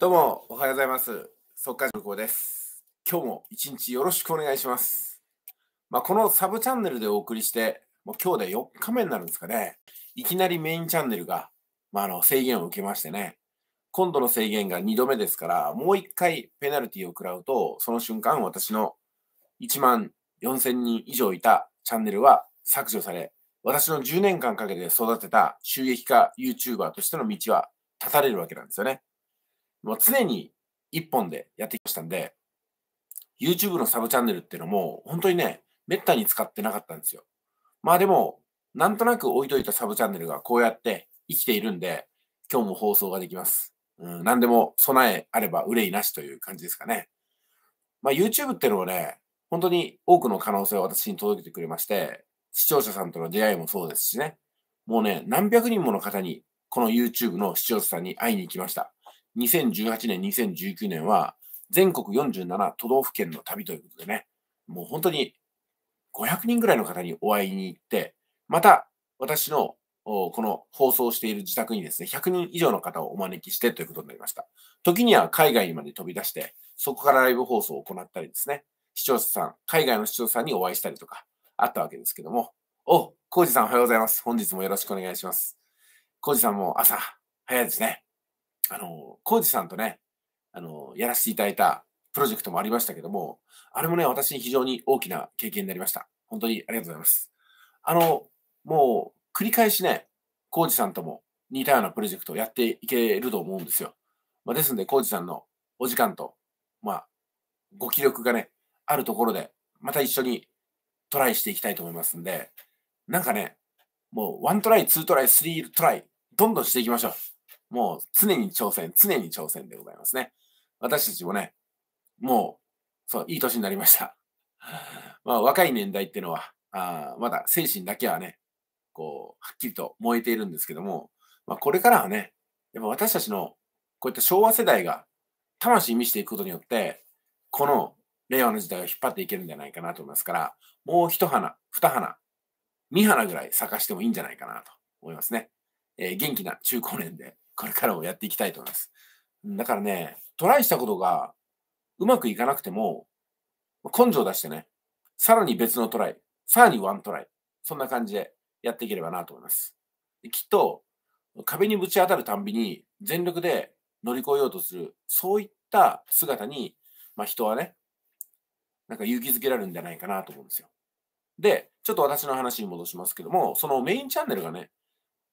どうも、おはようございます。速稼報です。今日も一日よろしくお願いします。まあ、このサブチャンネルでお送りして、もう今日で4日目になるんですかね。いきなりメインチャンネルが、まあ、あの制限を受けましてね。今度の制限が2度目ですから、もう1回ペナルティを食らうと、その瞬間私の1万4000人以上いたチャンネルは削除され、私の10年間かけて育てた収益化 YouTuber としての道は断たれるわけなんですよね。もう常に一本でやってきましたんで、YouTube のサブチャンネルっていうのも、本当にね、めったに使ってなかったんですよ。まあでも、なんとなく置いといたサブチャンネルがこうやって生きているんで、今日も放送ができます。うん、何でも備えあれば憂いなしという感じですかね。まあ YouTube っていうのはね、本当に多くの可能性を私に届けてくれまして、視聴者さんとの出会いもそうですしね、もうね、何百人もの方に、この YouTube の視聴者さんに会いに行きました。2018年、2019年は、全国47都道府県の旅ということでね、もう本当に500人ぐらいの方にお会いに行って、また私のこの放送している自宅にですね、100人以上の方をお招きしてということになりました。時には海外にまで飛び出して、そこからライブ放送を行ったりですね、視聴者さん、海外の視聴者さんにお会いしたりとかあったわけですけども、お、コウジさんおはようございます。本日もよろしくお願いします。コウジさんも朝早いですね。あの、ウジさんとね、あの、やらせていただいたプロジェクトもありましたけども、あれもね、私に非常に大きな経験になりました。本当にありがとうございます。あの、もう、繰り返しね、ウジさんとも似たようなプロジェクトをやっていけると思うんですよ。まあ、ですので、ウジさんのお時間と、まあ、ご気力がね、あるところで、また一緒にトライしていきたいと思いますんで、なんかね、もう1トライ、2トライ、3トライ、どんどんしていきましょう。もう常に挑戦、常に挑戦でございますね。私たちもね、もう、そう、いい年になりました。まあ、若い年代っていうのは、あまだ精神だけはね、こう、はっきりと燃えているんですけども、まあ、これからはね、やっぱ私たちの、こういった昭和世代が、魂見せていくことによって、この令和の時代を引っ張っていけるんじゃないかなと思いますから、もう一花、二花、三花ぐらい咲かしてもいいんじゃないかなと思いますね。えー、元気な中高年でこれからもやっていきたいと思います。だからね、トライしたことがうまくいかなくても、根性出してね、さらに別のトライ、さらにワントライ、そんな感じでやっていければなと思います。きっと、壁にぶち当たるたんびに全力で乗り越えようとする、そういった姿に、まあ、人はね、なんか勇気づけられるんじゃないかなと思うんですよ。で、ちょっと私の話に戻しますけども、そのメインチャンネルがね、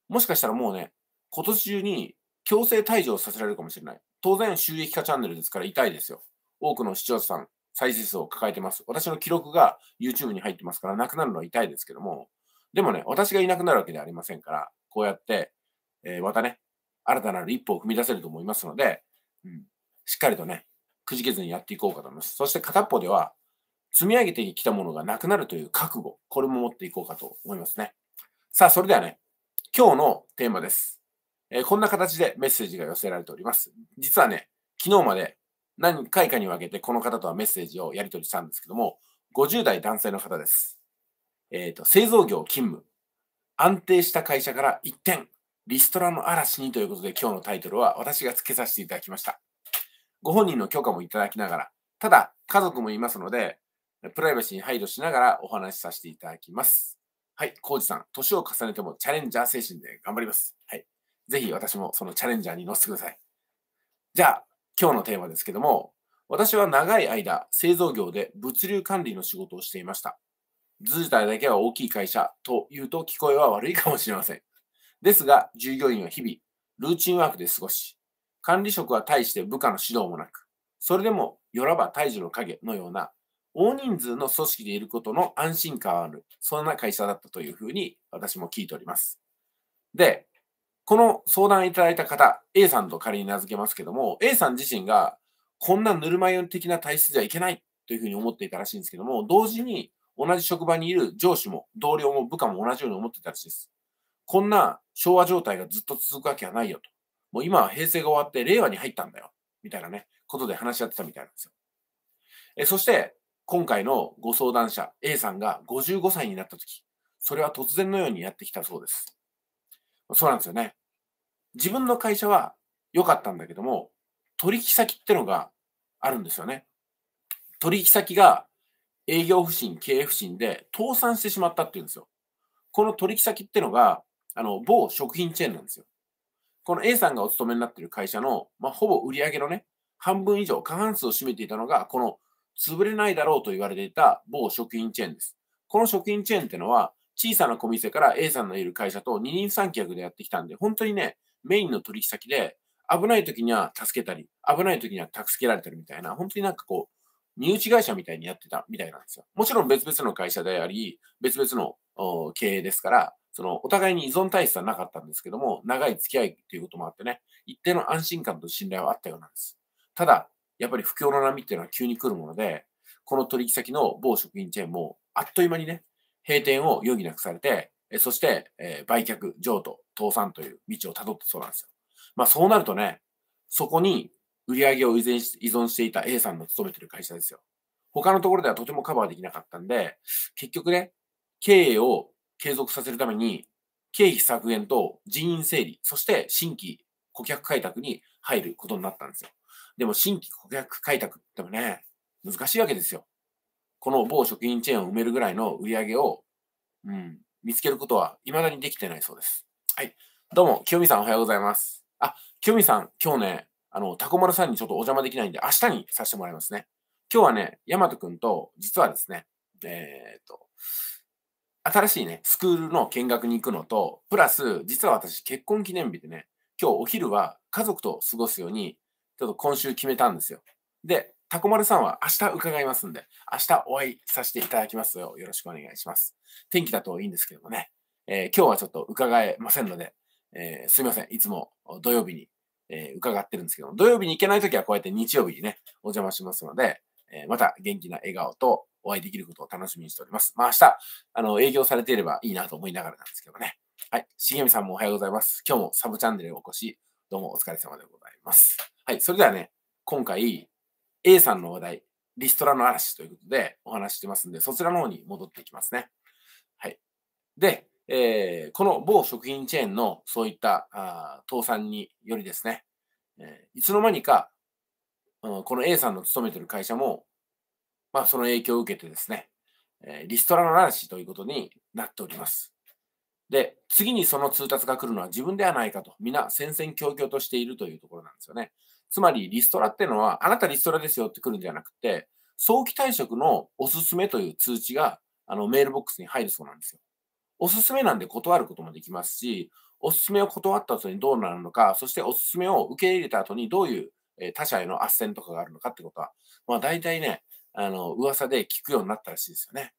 もしかしたらもうね、今年中に強制退場させられるかもしれない。当然、収益化チャンネルですから痛いですよ。多くの視聴者さん、再生数を抱えてます。私の記録が YouTube に入ってますから、なくなるのは痛いですけども、でもね、私がいなくなるわけではありませんから、こうやって、えー、またね、新たなる一歩を踏み出せると思いますので、うん、しっかりとね、くじけずにやっていこうかと思います。そして片っぽでは、積み上げてきたものがなくなるという覚悟、これも持っていこうかと思いますね。さあ、それではね、今日のテーマです。えー、こんな形でメッセージが寄せられております。実はね、昨日まで何回かに分けてこの方とはメッセージをやり取りしたんですけども、50代男性の方です。えっ、ー、と、製造業勤務。安定した会社から一転、リストラの嵐にということで今日のタイトルは私が付けさせていただきました。ご本人の許可もいただきながら、ただ家族もいますので、プライバシーに配慮しながらお話しさせていただきます。はい、コウジさん、年を重ねてもチャレンジャー精神で頑張ります。はい。ぜひ私もそのチャレンジャーに乗せてください。じゃあ、今日のテーマですけども、私は長い間、製造業で物流管理の仕事をしていました。図体だけは大きい会社というと聞こえは悪いかもしれません。ですが、従業員は日々、ルーチンワークで過ごし、管理職は大して部下の指導もなく、それでも、よらば退治の影のような、大人数の組織でいることの安心感ある、そんな会社だったというふうに私も聞いております。で、この相談いただいた方、A さんと仮に名付けますけども、A さん自身が、こんなぬるま湯的な体質ではいけないというふうに思っていたらしいんですけども、同時に同じ職場にいる上司も同僚も部下も同じように思ってたらしいです。こんな昭和状態がずっと続くわけはないよと。もう今は平成が終わって令和に入ったんだよ。みたいなね、ことで話し合ってたみたいなんですよ。えそして、今回のご相談者 A さんが55歳になった時、それは突然のようにやってきたそうです。そうなんですよね。自分の会社は良かったんだけども、取引先ってのがあるんですよね。取引先が営業不振、経営不振で倒産してしまったっていうんですよ。この取引先ってのが、あの、某食品チェーンなんですよ。この A さんがお勤めになっている会社の、まあ、ほぼ売り上げのね、半分以上、過半数を占めていたのが、この潰れないだろうと言われていた某食品チェーンです。この食品チェーンってのは、小さな小店から A さんのいる会社と二人三脚でやってきたんで、本当にね、メインの取引先で、危ない時には助けたり、危ない時には助けられたりみたいな、本当になんかこう、身内会社みたいにやってたみたいなんですよ。もちろん別々の会社であり、別々の経営ですから、そのお互いに依存体質はなかったんですけども、長い付き合いということもあってね、一定の安心感と信頼はあったようなんです。ただ、やっぱり不況の波っていうのは急に来るもので、この取引先の某食品チェーンもあっという間にね、閉店を余儀なくされて、そして、え売却、譲渡、倒産という道をたどったそうなんですよ。まあそうなるとね、そこに売り上げを依存していた A さんの勤めてる会社ですよ。他のところではとてもカバーできなかったんで、結局ね、経営を継続させるために、経費削減と人員整理、そして新規顧客開拓に入ることになったんですよ。でも新規顧客開拓ってもね、難しいわけですよ。この某食品チェーンを埋めるぐらいの売り上げを、うん、見つけることは未だにできてないそうです。はい。どうも、清美さんおはようございます。あ、清美さん、今日ね、あの、タコ丸さんにちょっとお邪魔できないんで、明日にさせてもらいますね。今日はね、ヤマトくんと、実はですね、えー、っと、新しいね、スクールの見学に行くのと、プラス、実は私、結婚記念日でね、今日お昼は家族と過ごすように、ちょっと今週決めたんですよ。で、タコマルさんは明日伺いますんで、明日お会いさせていただきますよ。よろしくお願いします。天気だといいんですけどもね、えー、今日はちょっと伺えませんので、えー、すいません。いつも土曜日に、えー、伺ってるんですけども、土曜日に行けないときはこうやって日曜日にね、お邪魔しますので、えまた元気な笑顔とお会いできることを楽しみにしております。まあ明日、あの、営業されていればいいなと思いながらなんですけどね。はい。しげみさんもおはようございます。今日もサブチャンネルへお越し、どうもお疲れ様でございます。はい。それではね、今回、A さんの話題、リストラの嵐ということでお話してますんで、そちらの方に戻っていきますね。はい。で、えー、この某食品チェーンのそういったあ倒産によりですね、えー、いつの間にか、うん、この A さんの勤めてる会社も、まあ、その影響を受けてですね、えー、リストラの嵐ということになっております。で、次にその通達が来るのは自分ではないかと、皆戦々恐々としているというところなんですよね。つまり、リストラっていうのは、あなたリストラですよって来るんじゃなくて、早期退職のおすすめという通知が、あの、メールボックスに入るそうなんですよ。おすすめなんで断ることもできますし、おすすめを断った後にどうなるのか、そしておすすめを受け入れた後にどういう他者への斡旋とかがあるのかってことは、まあ大体ね、あの、噂で聞くようになったらしいですよね。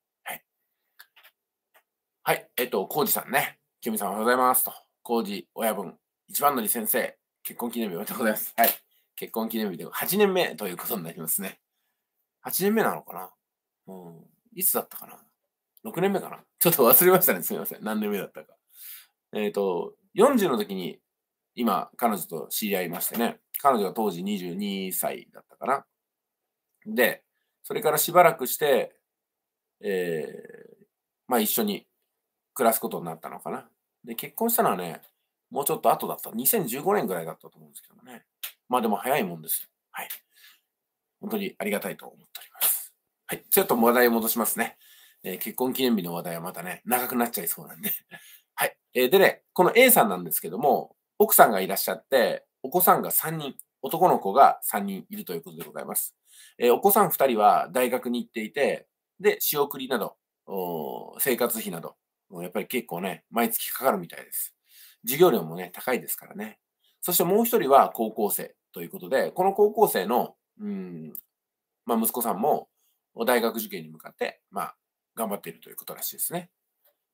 はい、えっ、と、コウジさんね、きよみさんおはようございますと。コウジ親分、一番乗り先生、結婚記念日おめでとうございます。はい。結婚記念日で8年目ということになりますね。8年目なのかなうん。いつだったかな ?6 年目かなちょっと忘れましたね。すみません。何年目だったか。えっ、と、40の時に今、彼女と知り合いましてね。彼女が当時22歳だったかな。で、それからしばらくして、えー、まあ一緒に暮らすことになったのかな。で、結婚したのはね、もうちょっと後だった。2015年ぐらいだったと思うんですけどね。まあでも早いもんです。はい。本当にありがたいと思っております。はい。ちょっと話題を戻しますね。えー、結婚記念日の話題はまたね、長くなっちゃいそうなんで。はい。えー、でね、この A さんなんですけども、奥さんがいらっしゃって、お子さんが3人、男の子が3人いるということでございます。えー、お子さん2人は大学に行っていて、で、仕送りなど、生活費など、もうやっぱり結構ね、毎月かかるみたいです。授業料もね、高いですからね。そしてもう一人は高校生ということで、この高校生の、うん、まあ息子さんも大学受験に向かって、まあ頑張っているということらしいですね。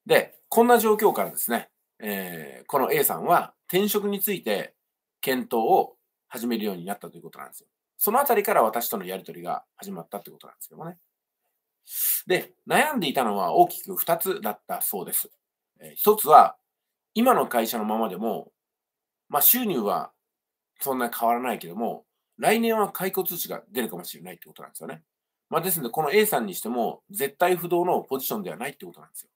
で、こんな状況からですね、えー、この A さんは転職について検討を始めるようになったということなんですよ。そのあたりから私とのやりとりが始まったってことなんですけどもね。で、悩んでいたのは大きく2つだったそうです。え1つは、今の会社のままでも、まあ、収入はそんなに変わらないけども、来年は解雇通知が出るかもしれないってことなんですよね。まあ、ですので、この A さんにしても、絶対不動のポジションではないってことなんですよ。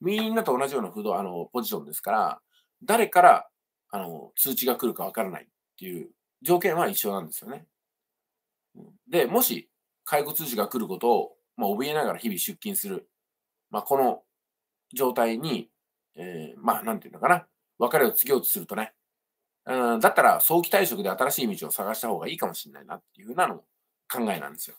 みんなと同じような不動あのポジションですから、誰からあの通知が来るかわからないっていう条件は一緒なんですよね。で、もし解雇通知が来ることをまあ、怯えながら日々出勤する、まあ、この状態に、えー、まあ、なんていうのかな、別れを告げようとするとね、うん、だったら早期退職で新しい道を探した方がいいかもしれないなっていうふうなの考えなんですよ。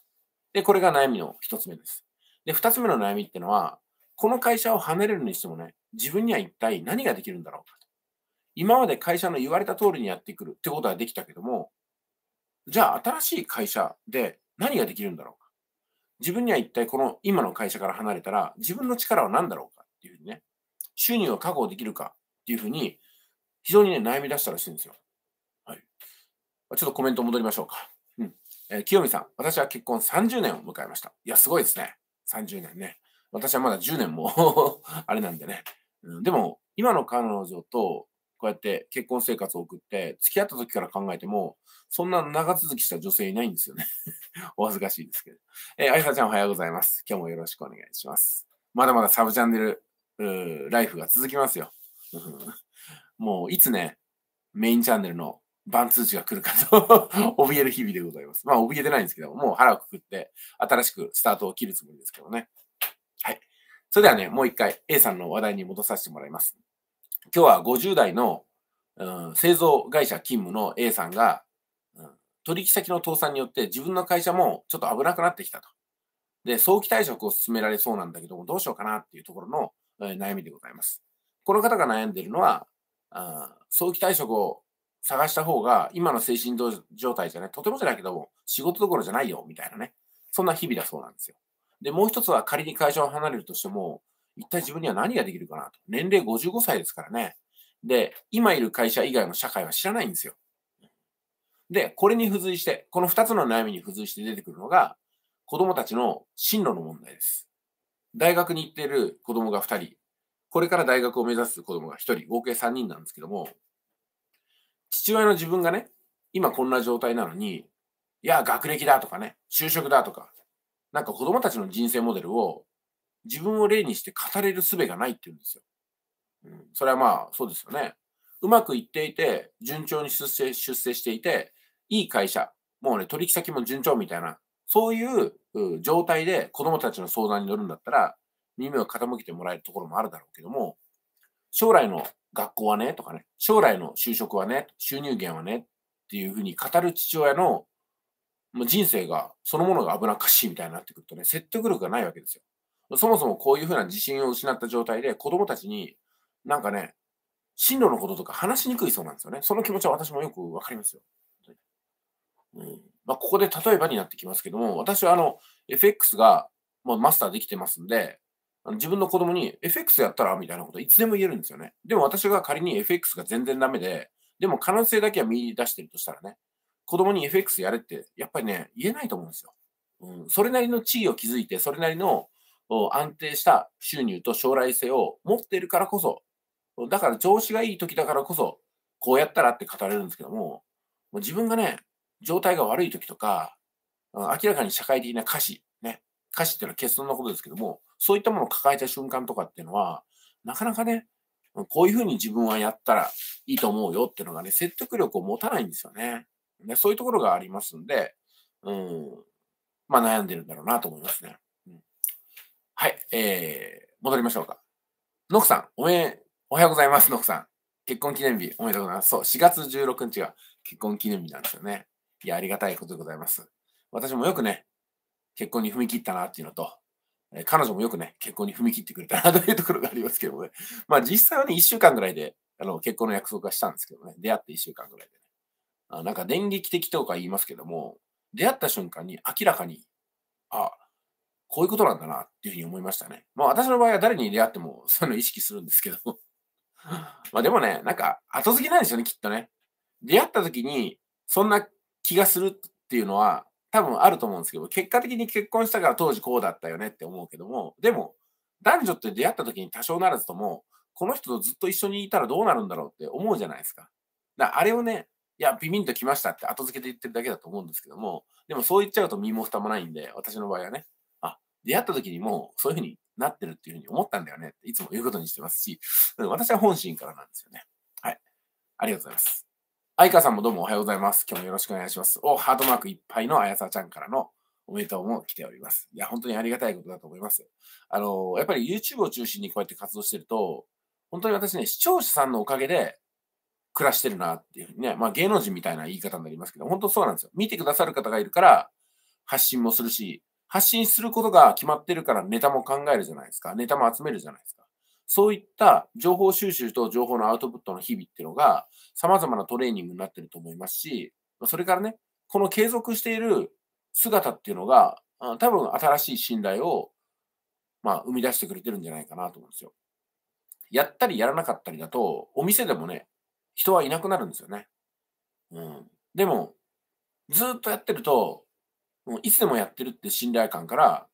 で、これが悩みの一つ目です。で、二つ目の悩みってのは、この会社を離れるにしてもね、自分には一体何ができるんだろうか今まで会社の言われた通りにやってくるってことはできたけども、じゃあ新しい会社で何ができるんだろうか。自分には一体この今の会社から離れたら自分の力は何だろうかっていうふうにね、収入を確保できるかっていうふうに、非常にね、悩み出したらしいんですよ。はい。ちょっとコメント戻りましょうか。うん。えー、清美さん、私は結婚30年を迎えました。いや、すごいですね。30年ね。私はまだ10年も あれなんでね。うん、でも、今の彼女とこうやって結婚生活を送って、付き合った時から考えても、そんな長続きした女性いないんですよね お恥ずかしいですけど。えー、あいさちゃんおはようございます。今日もよろしくお願いします。まだまだサブチャンネル、うライフが続きますよ。もう、いつね、メインチャンネルの番通知が来るかと 怯える日々でございます。まあ、怯えてないんですけど、もう腹をくくって、新しくスタートを切るつもりですけどね。はい。それではね、もう一回 A さんの話題に戻させてもらいます。今日は50代の、うん、製造会社勤務の A さんが、うん、取引先の倒産によって自分の会社もちょっと危なくなってきたと。で、早期退職を勧められそうなんだけども、どうしようかなっていうところの、えー、悩みでございます。この方が悩んでいるのは、あ早期退職を探した方が、今の精神状態じゃない、とてもじゃないけども、仕事どころじゃないよ、みたいなね。そんな日々だそうなんですよ。で、もう一つは仮に会社を離れるとしても、一体自分には何ができるかなと。年齢55歳ですからね。で、今いる会社以外の社会は知らないんですよ。で、これに付随して、この二つの悩みに付随して出てくるのが、子供たちの進路の問題です。大学に行っている子供が二人、これから大学を目指す子供が一人、合計三人なんですけども、父親の自分がね、今こんな状態なのに、いや、学歴だとかね、就職だとか、なんか子供たちの人生モデルを自分を例にして語れる術がないって言うんですよ。うん、それはまあ、そうですよね。うまくいっていて、順調に出世出世していて、いい会社、もうね、取引先も順調みたいな、そういう状態で子供たちの相談に乗るんだったら、耳を傾けてもらえるところもあるだろうけども、将来の学校はね、とかね、将来の就職はね、収入源はね、っていうふうに語る父親の人生が、そのものが危なっかしいみたいになってくるとね、説得力がないわけですよ。そもそもこういうふうな自信を失った状態で子供たちになんかね、進路のこととか話しにくいそうなんですよね。その気持ちは私もよくわかりますよ。うんまあ、ここで例えばになってきますけども、私はあの、FX がもうマスターできてますんで、あの自分の子供に FX やったらみたいなこといつでも言えるんですよね。でも私が仮に FX が全然ダメで、でも可能性だけは見出してるとしたらね、子供に FX やれって、やっぱりね、言えないと思うんですよ。うん、それなりの地位を築いて、それなりの安定した収入と将来性を持っているからこそ、だから調子がいい時だからこそ、こうやったらって語れるんですけども、もう自分がね、状態が悪い時とか、明らかに社会的な歌詞、ね、歌詞っていうのは欠損のことですけども、そういったものを抱えた瞬間とかっていうのは、なかなかね、こういうふうに自分はやったらいいと思うよっていうのがね、説得力を持たないんですよね。ねそういうところがありますんで、うん、まあ悩んでるんだろうなと思いますね。はい、えー、戻りましょうか。ノクさん、おめおはようございます、ノクさん。結婚記念日、おめでとうございます。そう、4月16日が結婚記念日なんですよね。いや、ありがたいことでございます。私もよくね、結婚に踏み切ったなっていうのと、えー、彼女もよくね、結婚に踏み切ってくれたなというところがありますけどもね。まあ実際はね、1週間ぐらいで、あの、結婚の約束はしたんですけどね、出会って1週間ぐらいでね。あなんか電撃的とか言いますけども、出会った瞬間に明らかに、あ、こういうことなんだなっていうふうに思いましたね。まあ私の場合は誰に出会っても そういうの意識するんですけど。まあでもね、なんか後付けなんですよね、きっとね。出会った時にそんな気がするっていうのは多分あると思うんですけど、結果的に結婚したから当時こうだったよねって思うけども、でも男女って出会った時に多少ならずとも、この人とずっと一緒にいたらどうなるんだろうって思うじゃないですか。だからあれをね、いや、ビビンときましたって後付けで言ってるだけだと思うんですけども、でもそう言っちゃうと身も蓋もないんで、私の場合はね。出会った時にもうそういうふうになってるっていうふうに思ったんだよねっていつも言うことにしてますし、私は本心からなんですよね。はい。ありがとうございます。相川さんもどうもおはようございます。今日もよろしくお願いします。お、ハートマークいっぱいのあやさちゃんからのおめでとうも来ております。いや、本当にありがたいことだと思います。あの、やっぱり YouTube を中心にこうやって活動してると、本当に私ね、視聴者さんのおかげで暮らしてるなっていうふうにね、まあ芸能人みたいな言い方になりますけど、本当そうなんですよ。見てくださる方がいるから発信もするし、発信することが決まってるからネタも考えるじゃないですか。ネタも集めるじゃないですか。そういった情報収集と情報のアウトプットの日々っていうのが様々なトレーニングになってると思いますし、それからね、この継続している姿っていうのが、多分新しい信頼を、まあ、生み出してくれてるんじゃないかなと思うんですよ。やったりやらなかったりだと、お店でもね、人はいなくなるんですよね。うん。でも、ずっとやってると、もういつでもやってるって信頼感から、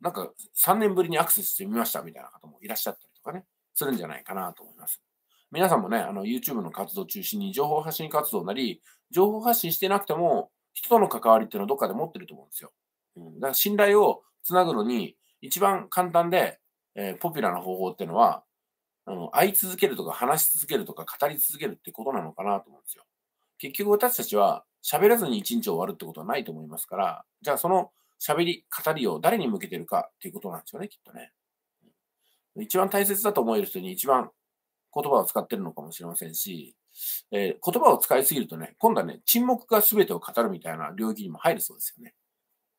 なんか3年ぶりにアクセスしてみましたみたいな方もいらっしゃったりとかね、するんじゃないかなと思います。皆さんもね、あの YouTube の活動中心に情報発信活動なり、情報発信してなくても、人との関わりっていうのをどっかで持ってると思うんですよ。うん、だから信頼をつなぐのに、一番簡単で、えー、ポピュラーな方法っていうのは、あの、会い続けるとか話し続けるとか語り続けるってことなのかなと思うんですよ。結局私たちは喋らずに一日終わるってことはないと思いますから、じゃあその喋り、語りを誰に向けてるかっていうことなんですよね、きっとね。一番大切だと思える人に一番言葉を使ってるのかもしれませんし、えー、言葉を使いすぎるとね、今度はね、沈黙が全てを語るみたいな領域にも入るそうですよね。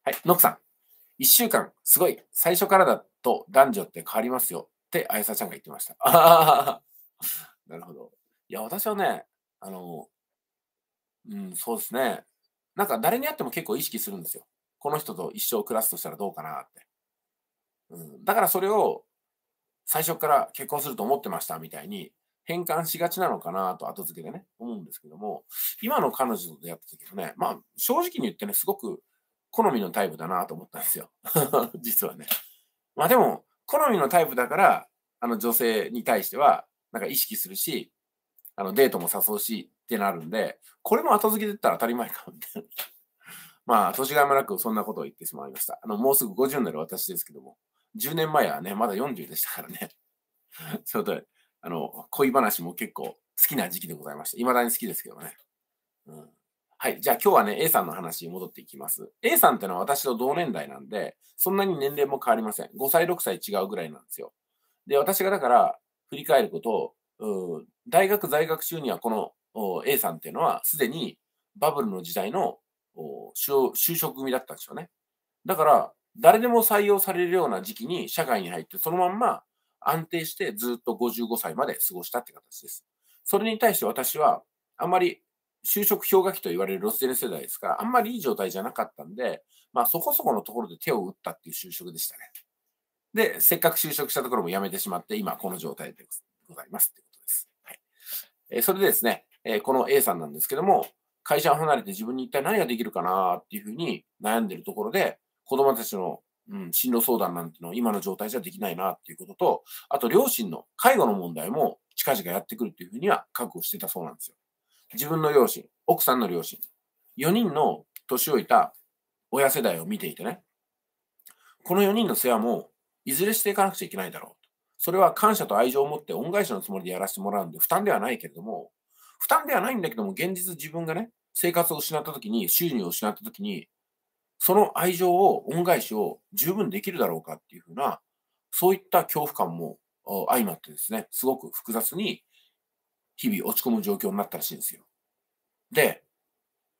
はい、ノクさん。一週間、すごい。最初からだと男女って変わりますよって、あやさちゃんが言ってました。なるほど。いや、私はね、あの、うん、そうですね。なんか誰に会っても結構意識するんですよ。この人と一生暮らすとしたらどうかなって。うん、だからそれを最初から結婚すると思ってましたみたいに変換しがちなのかなと後付けでね、思うんですけども、今の彼女と出会った時はね、まあ正直に言ってね、すごく好みのタイプだなと思ったんですよ。実はね。まあでも、好みのタイプだから、あの女性に対しては、なんか意識するし、あのデートも誘うし、ってなるんで、これも後付けで言ったら当たり前か、みたいな。まあ、年がいもなくそんなことを言ってしまいました。あの、もうすぐ50になる私ですけども、10年前はね、まだ40でしたからね。ちょうど、あの、恋話も結構好きな時期でございました。未だに好きですけどね。うん。はい。じゃあ今日はね、A さんの話に戻っていきます。A さんってのは私と同年代なんで、そんなに年齢も変わりません。5歳、6歳違うぐらいなんですよ。で、私がだから、振り返ることを、うん、大学在学中にはこの A さんっていうのは、すでにバブルの時代の就職組だったんですよね。だから、誰でも採用されるような時期に社会に入って、そのまんま安定してずっと55歳まで過ごしたって形です。それに対して私は、あんまり就職氷河期と言われるロスデル世代ですから、あんまりいい状態じゃなかったんで、まあそこそこのところで手を打ったっていう就職でしたね。で、せっかく就職したところも辞めてしまって、今この状態でございますってことです。はい。えー、それでですね、えー、この A さんなんですけども、会社を離れて自分に一体何ができるかなっていうふうに悩んでるところで、子供たちの、うん、進路相談なんていうのを今の状態じゃできないなっていうことと、あと両親の介護の問題も近々やってくるっていうふうには覚悟してたそうなんですよ。自分の両親、奥さんの両親、4人の年老いた親世代を見ていてね、この4人の世話もいずれしていかなくちゃいけないだろうと。それは感謝と愛情を持って恩返しのつもりでやらせてもらうんで負担ではないけれども、負担ではないんだけども、現実自分がね、生活を失った時に、収入を失った時に、その愛情を、恩返しを十分できるだろうかっていうふうな、そういった恐怖感も相まってですね、すごく複雑に日々落ち込む状況になったらしいんですよ。で、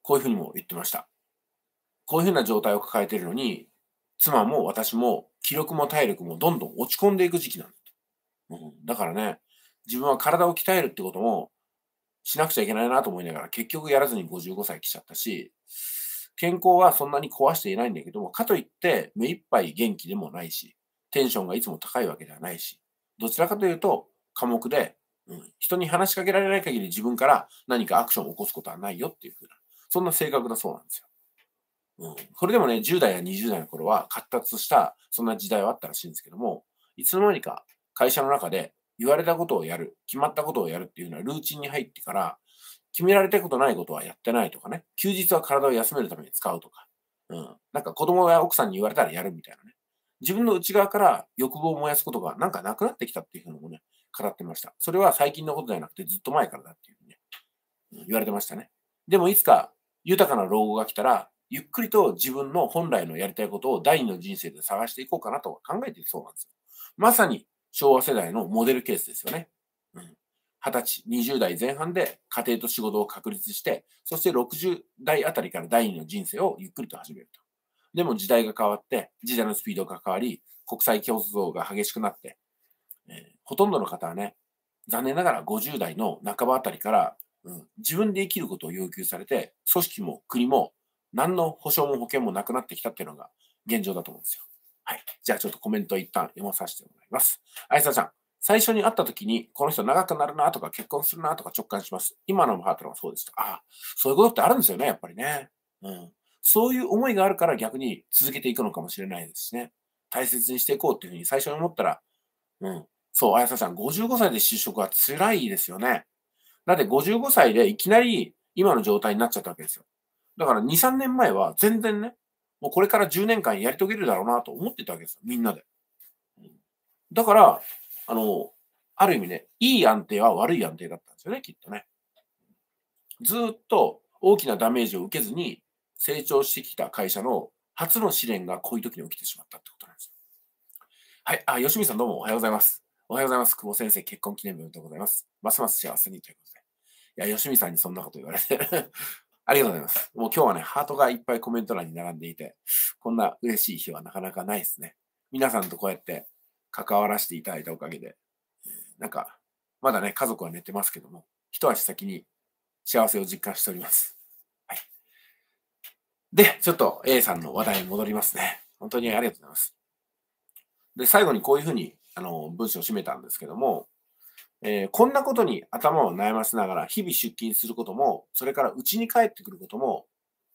こういうふうにも言ってました。こういうふうな状態を抱えているのに、妻も私も気力も体力もどんどん落ち込んでいく時期なんだと。うん、だからね、自分は体を鍛えるってことも、しなくちゃいけないなと思いながら、結局やらずに55歳来ちゃったし、健康はそんなに壊していないんだけども、かといって目いっぱい元気でもないし、テンションがいつも高いわけではないし、どちらかというと、科目で、うん、人に話しかけられない限り自分から何かアクションを起こすことはないよっていうふうな、そんな性格だそうなんですよ。うん、これでもね、10代や20代の頃は発達した、そんな時代はあったらしいんですけども、いつの間にか会社の中で言われたことをやる、決まったことをやるっていうのはルーチンに入ってから、決められたことないことはやってないとかね、休日は体を休めるために使うとか、うん、なんか子供や奥さんに言われたらやるみたいなね。自分の内側から欲望を燃やすことがなんかなくなってきたっていうふうにもね、語ってました。それは最近のことじゃなくてずっと前からだっていうふうにね、うん、言われてましたね。でもいつか豊かな老後が来たら、ゆっくりと自分の本来のやりたいことを第二の人生で探していこうかなと考えているそうなんですよ。まさに昭和世代のモデルケースですよね。うん。20歳、20代前半で家庭と仕事を確立して、そして60代あたりから第二の人生をゆっくりと始めると。でも時代が変わって、時代のスピードが変わり、国際競争が激しくなって、えー、ほとんどの方はね、残念ながら50代の半ばあたりから、うん、自分で生きることを要求されて、組織も国も何の保障も保険もなくなってきたっていうのが現状だと思うんですよ。はい。じゃあちょっとコメント一旦読まさせてもらいます。あいさちゃん、最初に会った時に、この人長くなるなとか、結婚するなとか直感します。今のパートナーはそうでした。ああ、そういうことってあるんですよね、やっぱりね。うん。そういう思いがあるから逆に続けていくのかもしれないですね。大切にしていこうっていうふうに最初に思ったら、うん。そう、あやさちゃん、55歳で就職は辛いですよね。だって55歳でいきなり今の状態になっちゃったわけですよ。だから2、3年前は全然ね、もうこれから10年間やり遂げるだろうなと思ってたわけですよ、みんなで。だから、あの、ある意味ね、いい安定は悪い安定だったんですよね、きっとね。ずっと大きなダメージを受けずに成長してきた会社の初の試練がこういう時に起きてしまったってことなんですよ。はい。あ、吉見さんどうもおはようございます。おはようございます。久保先生、結婚記念日おめでとうございます。ますます幸せにということで。いや、吉見さんにそんなこと言われてありがとうございます。もう今日はね、ハートがいっぱいコメント欄に並んでいて、こんな嬉しい日はなかなかないですね。皆さんとこうやって関わらせていただいたおかげで、なんか、まだね、家族は寝てますけども、一足先に幸せを実感しております。はい。で、ちょっと A さんの話題に戻りますね。本当にありがとうございます。で、最後にこういうふうに、あの、文章を締めたんですけども、えー、こんなことに頭を悩ませながら日々出勤することも、それから家に帰ってくることも、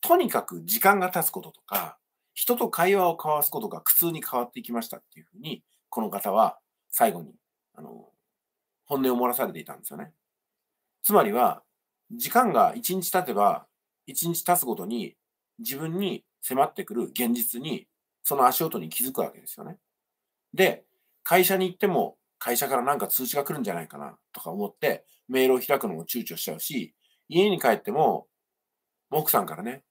とにかく時間が経つこととか、人と会話を交わすことが苦痛に変わっていきましたっていうふうに、この方は最後に、あの、本音を漏らされていたんですよね。つまりは、時間が1日経てば、1日経つごとに自分に迫ってくる現実に、その足音に気づくわけですよね。で、会社に行っても会社からなんか通知が来るんじゃないかなとか思って、メールを開くのも躊躇しちゃうし、家に帰っても、奥さんからね、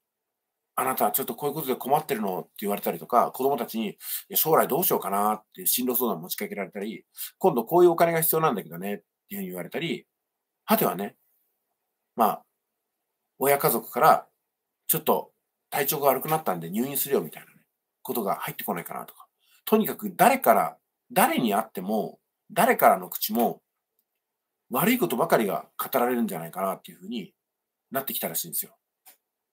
あなたちょっとこういうことで困ってるのって言われたりとか、子供たちに、将来どうしようかなって進路相談持ちかけられたり、今度こういうお金が必要なんだけどねっていうふうに言われたり、はてはね、まあ、親家族から、ちょっと体調が悪くなったんで入院するよみたいなね、ことが入ってこないかなとか。とにかく誰から、誰に会っても誰からの口も悪いことばかりが語られるんじゃないかなっていうふうになってきたらしいんですよ。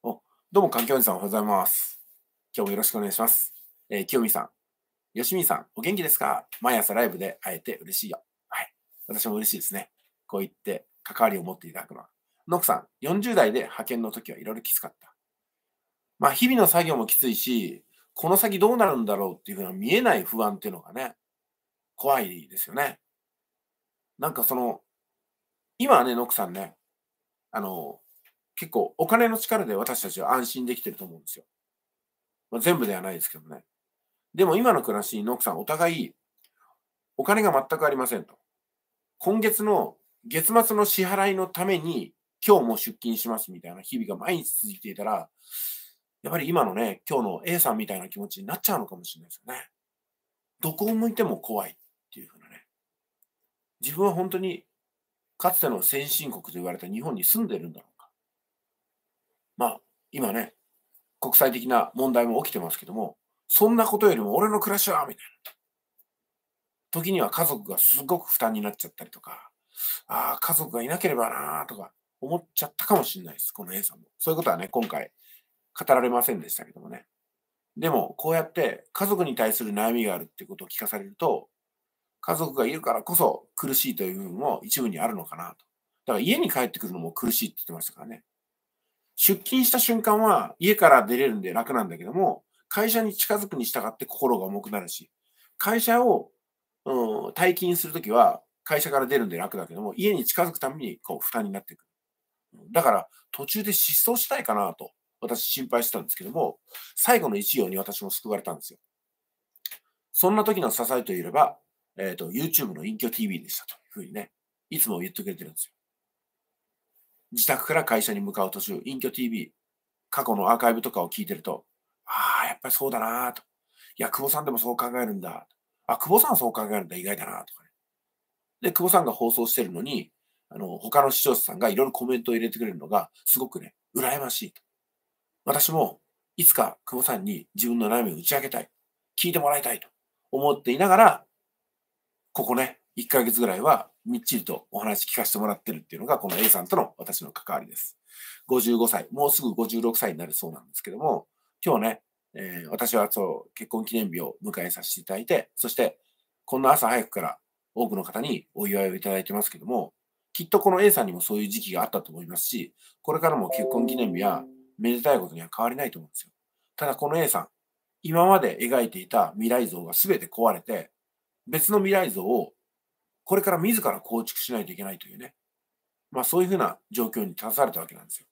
お、どうも環境おじさんおはようございます。今日もよろしくお願いします。えー、清美さん、よしみさん、お元気ですか毎朝ライブで会えて嬉しいよ。はい。私も嬉しいですね。こう言って関わりを持っていただくのは。ノクさん、40代で派遣の時はいろいろきつかった。まあ、日々の作業もきついし、この先どうなるんだろうっていうふうな見えない不安っていうのがね、怖いですよね。なんかその、今はね、ノックさんね、あの、結構お金の力で私たちは安心できてると思うんですよ。まあ、全部ではないですけどね。でも今の暮らしにノックさんお互いお金が全くありませんと。今月の月末の支払いのために今日も出勤しますみたいな日々が毎日続いていたら、やっぱり今のね、今日の A さんみたいな気持ちになっちゃうのかもしれないですよね。どこを向いても怖い。っていうふうなね。自分は本当にかつての先進国と言われた日本に住んでるんだろうか。まあ、今ね、国際的な問題も起きてますけども、そんなことよりも俺の暮らしは、みたいな。時には家族がすごく負担になっちゃったりとか、ああ、家族がいなければなとか思っちゃったかもしれないです、この A さんも。そういうことはね、今回語られませんでしたけどもね。でも、こうやって家族に対する悩みがあるってことを聞かされると、家族がいるからこそ苦しいという部分も一部にあるのかなと。だから家に帰ってくるのも苦しいって言ってましたからね。出勤した瞬間は家から出れるんで楽なんだけども、会社に近づくに従って心が重くなるし、会社を、うん、退勤するときは会社から出るんで楽だけども、家に近づくためにこう負担になってくる。だから途中で失踪したいかなと私心配してたんですけども、最後の一行に私も救われたんですよ。そんな時の支えといえば、えっ、ー、と、YouTube の隠居 TV でしたというふうにね、いつも言ってくれてるんですよ。自宅から会社に向かう途中、隠居 TV、過去のアーカイブとかを聞いてると、ああ、やっぱりそうだなと。いや、久保さんでもそう考えるんだ。あ、久保さんはそう考えるんだ、意外だなとかね。で、久保さんが放送してるのに、あの、他の視聴者さんがいろいろコメントを入れてくれるのが、すごくね、羨ましいと。私も、いつか久保さんに自分の悩みを打ち明けたい。聞いてもらいたいと思っていながら、ここね、1ヶ月ぐらいはみっちりとお話聞かせてもらってるっていうのが、この A さんとの私の関わりです。55歳、もうすぐ56歳になるそうなんですけども、今日ね、えー、私はそう、結婚記念日を迎えさせていただいて、そして、こんな朝早くから多くの方にお祝いをいただいてますけども、きっとこの A さんにもそういう時期があったと思いますし、これからも結婚記念日はめでたいことには変わりないと思うんですよ。ただこの A さん、今まで描いていた未来像が全て壊れて、別の未来像をこれから自ら構築しないといけないというね、まあそういうふうな状況に立たされたわけなんですよ。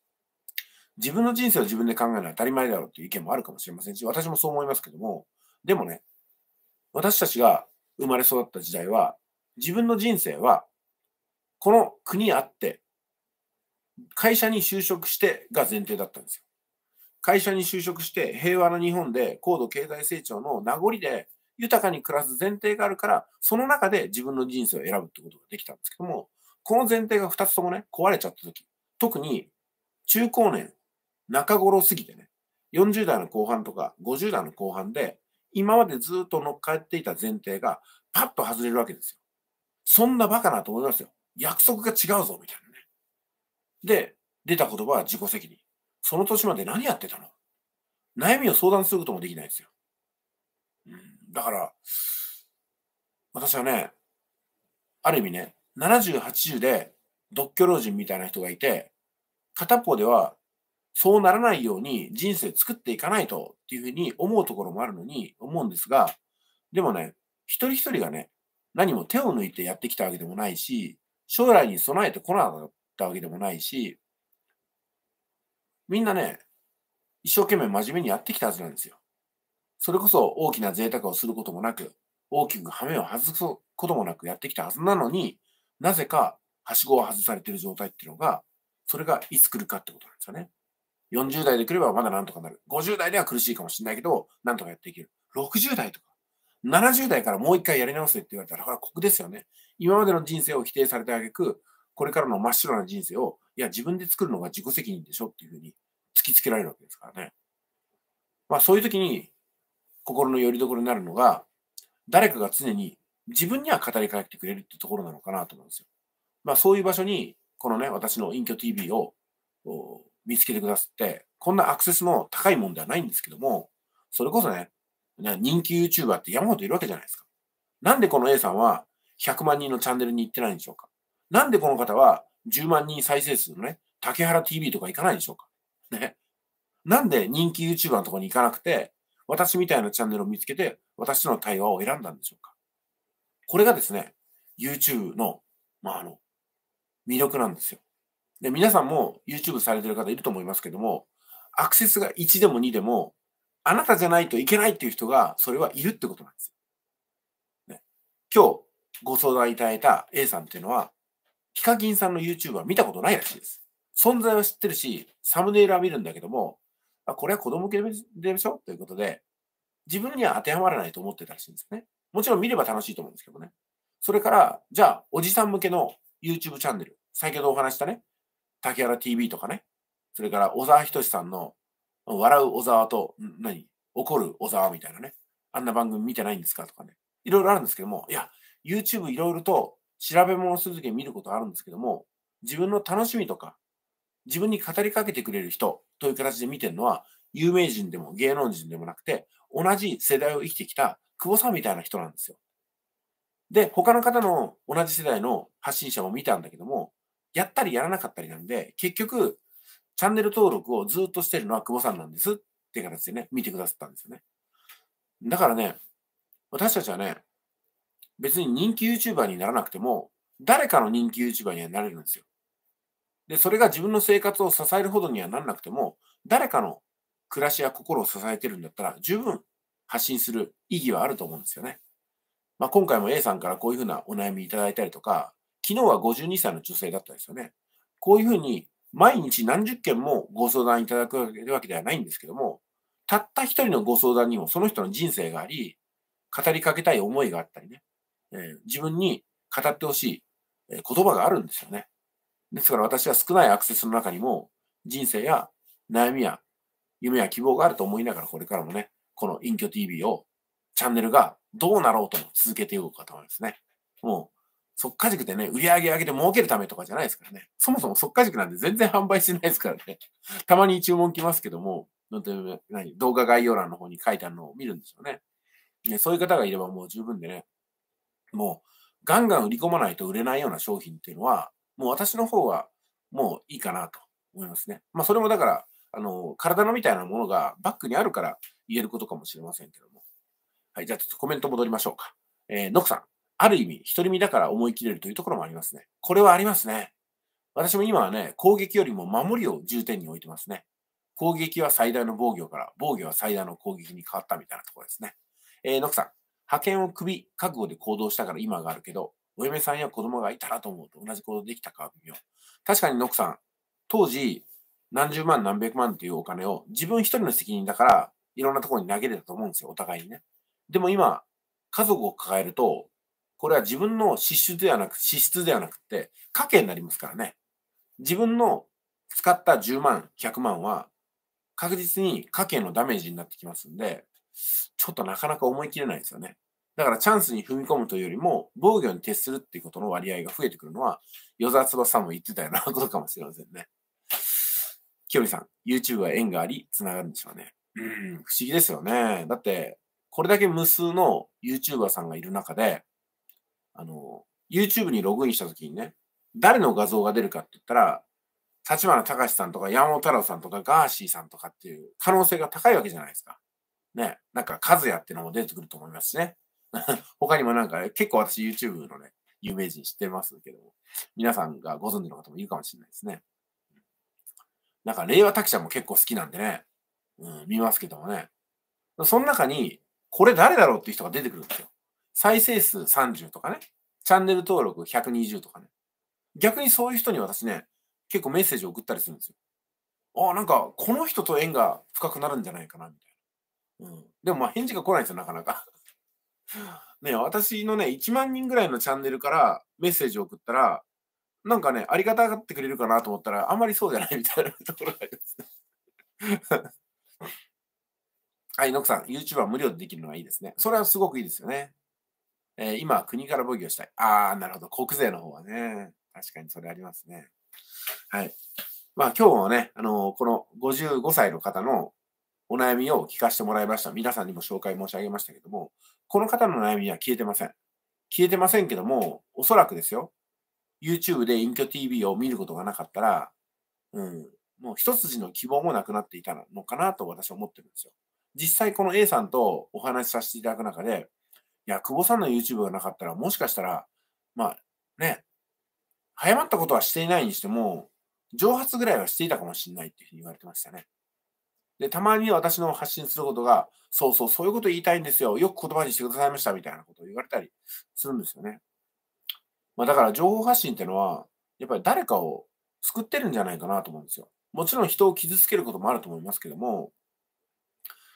自分の人生を自分で考えるのは当たり前だろうという意見もあるかもしれませんし、私もそう思いますけども、でもね、私たちが生まれ育った時代は、自分の人生は、この国あって、会社に就職してが前提だったんですよ。会社に就職して、平和な日本で高度経済成長の名残で、豊かに暮らす前提があるから、その中で自分の人生を選ぶってことができたんですけども、この前提が2つともね、壊れちゃった時、特に中高年、中頃過ぎてね、40代の後半とか50代の後半で、今までずっと乗っかっていた前提がパッと外れるわけですよ。そんなバカなと思いますよ。約束が違うぞ、みたいなね。で、出た言葉は自己責任。その年まで何やってたの悩みを相談することもできないですよ。だから、私はね、ある意味ね、70、80で独居老人みたいな人がいて、片方ではそうならないように人生作っていかないとっていうふうに思うところもあるのに思うんですが、でもね、一人一人がね、何も手を抜いてやってきたわけでもないし、将来に備えてこなかったわけでもないし、みんなね、一生懸命真面目にやってきたはずなんですよ。それこそ大きな贅沢をすることもなく、大きく羽目を外すこともなくやってきたはずなのに、なぜか、はしごを外されている状態っていうのが、それがいつ来るかってことなんですよね。40代で来ればまだなんとかなる。50代では苦しいかもしれないけど、なんとかやっていける。60代とか、70代からもう一回やり直せって言われたら、これは酷ですよね。今までの人生を否定されてあげく、これからの真っ白な人生を、いや、自分で作るのが自己責任でしょっていうふうに突きつけられるわけですからね。まあそういう時に、心の拠り所になるのが、誰かが常に自分には語りかけてくれるってところなのかなと思うんですよ。まあそういう場所に、このね、私の隠居 TV を見つけてくださって、こんなアクセスの高いもんではないんですけども、それこそね、人気 YouTuber って山ほどいるわけじゃないですか。なんでこの A さんは100万人のチャンネルに行ってないんでしょうかなんでこの方は10万人再生数のね、竹原 TV とか行かないでしょうかね。なんで人気 YouTuber のところに行かなくて、私みたいなチャンネルを見つけて、私との対話を選んだんでしょうか。これがですね、YouTube の、まあ、あの、魅力なんですよ。で、皆さんも YouTube されてる方いると思いますけども、アクセスが1でも2でも、あなたじゃないといけないっていう人が、それはいるってことなんですよ。ね、今日、ご相談いただいた A さんっていうのは、ヒカキンさんの YouTube は見たことないらしいです。存在は知ってるし、サムネイルは見るんだけども、あ、これは子供向けでしょということで、自分には当てはまらないと思ってたらしいんですね。もちろん見れば楽しいと思うんですけどね。それから、じゃあ、おじさん向けの YouTube チャンネル、先ほどお話したね、竹原 TV とかね、それから小沢仁さんの、笑う小沢と、何怒る小沢みたいなね、あんな番組見てないんですかとかね、いろいろあるんですけども、いや、YouTube いろいろと調べ物するときに見ることあるんですけども、自分の楽しみとか、自分に語りかけてくれる人という形で見てるのは、有名人でも芸能人でもなくて、同じ世代を生きてきた久保さんみたいな人なんですよ。で、他の方の同じ世代の発信者も見たんだけども、やったりやらなかったりなんで、結局、チャンネル登録をずっとしてるのは久保さんなんですっていう形でね、見てくださったんですよね。だからね、私たちはね、別に人気 YouTuber にならなくても、誰かの人気 YouTuber にはなれるんですよ。で、それが自分の生活を支えるほどにはならなくても、誰かの暮らしや心を支えてるんだったら、十分発信する意義はあると思うんですよね。まあ、今回も A さんからこういうふうなお悩みいただいたりとか、昨日は52歳の女性だったんですよね。こういうふうに毎日何十件もご相談いただくわけではないんですけども、たった一人のご相談にもその人の人生があり、語りかけたい思いがあったりね、えー、自分に語ってほしい言葉があるんですよね。ですから私は少ないアクセスの中にも人生や悩みや夢や希望があると思いながらこれからもね、この隠居 TV をチャンネルがどうなろうとも続けていこうかと思いますね。もう、即価塾でね、売り上げ上げて儲けるためとかじゃないですからね。そもそも即価塾なんで全然販売してないですからね。たまに注文来ますけども、何動画概要欄の方に書いてあるのを見るんですよね。ねそういう方がいればもう十分でね、もうガンガン売り込まないと売れないような商品っていうのは、もう私の方はもういいかなと思いますね。まあ、それもだから、あの、体のみたいなものがバックにあるから言えることかもしれませんけども。はい、じゃあちょっとコメント戻りましょうか。えー、ノクさん、ある意味、独り身だから思い切れるというところもありますね。これはありますね。私も今はね、攻撃よりも守りを重点に置いてますね。攻撃は最大の防御から、防御は最大の攻撃に変わったみたいなところですね。えー、ノクさん、派遣を首覚悟で行動したから今があるけど、お嫁さんや子供がいたらと思うと同じことできたか微妙。確かにノクさん、当時、何十万何百万っていうお金を自分一人の責任だから、いろんなところに投げれたと思うんですよ、お互いにね。でも今、家族を抱えると、これは自分の支出ではなく、支出ではなくて、家計になりますからね。自分の使った10万、100万は、確実に家計のダメージになってきますんで、ちょっとなかなか思い切れないですよね。だからチャンスに踏み込むというよりも、防御に徹するっていうことの割合が増えてくるのは、与沢翼さんも言ってたようなことかもしれませんね。きよさん、YouTube は縁があり、繋がるんでしょうね。うん、不思議ですよね。だって、これだけ無数の YouTuber さんがいる中で、あの、YouTube にログインしたときにね、誰の画像が出るかって言ったら、立花隆さんとか山本太郎さんとかガーシーさんとかっていう可能性が高いわけじゃないですか。ね。なんか、和也ってのも出てくると思いますしね。他にもなんか、結構私 YouTube のね、有名人知ってますけども、皆さんがご存知の方もいるかもしれないですね。なんか、令和拓ちゃんも結構好きなんでね、うん、見ますけどもね。その中に、これ誰だろうっていう人が出てくるんですよ。再生数30とかね、チャンネル登録120とかね。逆にそういう人に私ね、結構メッセージを送ったりするんですよ。ああ、なんか、この人と縁が深くなるんじゃないかな、みたいな。うん。でもまあ返事が来ないんですよ、なかなか。ね、私のね、1万人ぐらいのチャンネルからメッセージを送ったら、なんかね、ありがたがってくれるかなと思ったら、あんまりそうじゃないみたいな ところがあります、はい、ノクさん、YouTube は無料でできるのはいいですね。それはすごくいいですよね。えー、今、国から防御したい。あなるほど。国税の方はね。確かにそれありますね。はい。まあ、今日はね、あのー、この55歳の方のお悩みを聞かせてもらいました。皆さんにも紹介申し上げましたけども、この方の悩みは消えてません。消えてませんけども、おそらくですよ、YouTube で隠居 TV を見ることがなかったら、うん、もう一筋の希望もなくなっていたのかなと私は思ってるんですよ。実際この A さんとお話しさせていただく中で、いや、久保さんの YouTube がなかったら、もしかしたら、まあね、早まったことはしていないにしても、蒸発ぐらいはしていたかもしれないっていうふうに言われてましたね。で、たまに私の発信することが、そうそう、そういうこと言いたいんですよ。よく言葉にしてくださいました、みたいなことを言われたりするんですよね。まあ、だから情報発信ってのは、やっぱり誰かを救ってるんじゃないかなと思うんですよ。もちろん人を傷つけることもあると思いますけども、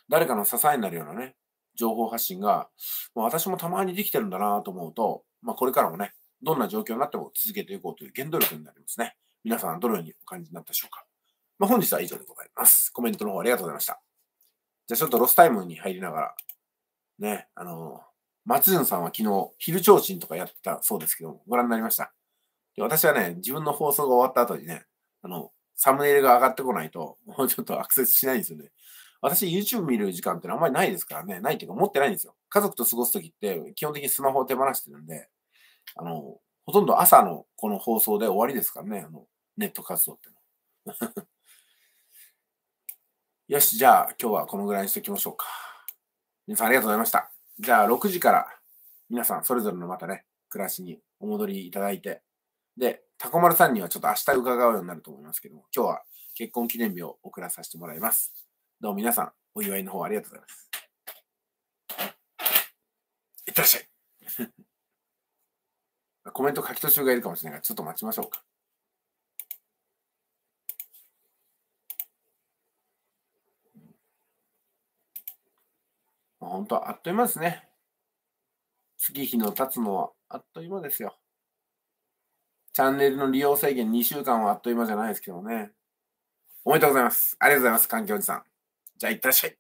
誰かの支えになるようなね、情報発信が、もう私もたまにできてるんだなと思うと、まあ、これからもね、どんな状況になっても続けていこうという原動力になりますね。皆さんどのようにお感じになったでしょうか。まあ、本日は以上でございます。コメントの方ありがとうございました。じゃあちょっとロスタイムに入りながら、ね、あの、松潤さんは昨日、昼提灯とかやってたそうですけど、ご覧になりました。で私はね、自分の放送が終わった後にね、あの、サムネイルが上がってこないと、もうちょっとアクセスしないんですよね。私、YouTube 見る時間ってあんまりないですからね、ないっていうか持ってないんですよ。家族と過ごすときって、基本的にスマホを手放してるんで、あの、ほとんど朝のこの放送で終わりですからね、あの、ネット活動っての。よし、じゃあ今日はこのぐらいにしておきましょうか。皆さんありがとうございました。じゃあ6時から皆さんそれぞれのまたね、暮らしにお戻りいただいて、で、タコマルさんにはちょっと明日伺うようになると思いますけども、今日は結婚記念日を送らさせてもらいます。どうも皆さん、お祝いの方ありがとうございます。いってらっしゃい コメント書き途中がいるかもしれないから、ちょっと待ちましょうか。本当あっという間ですね。月日の経つのはあっという間ですよ。チャンネルの利用制限2週間はあっという間じゃないですけどね。おめでとうございます。ありがとうございます、環境おじさん。じゃあ、いってらっしゃい。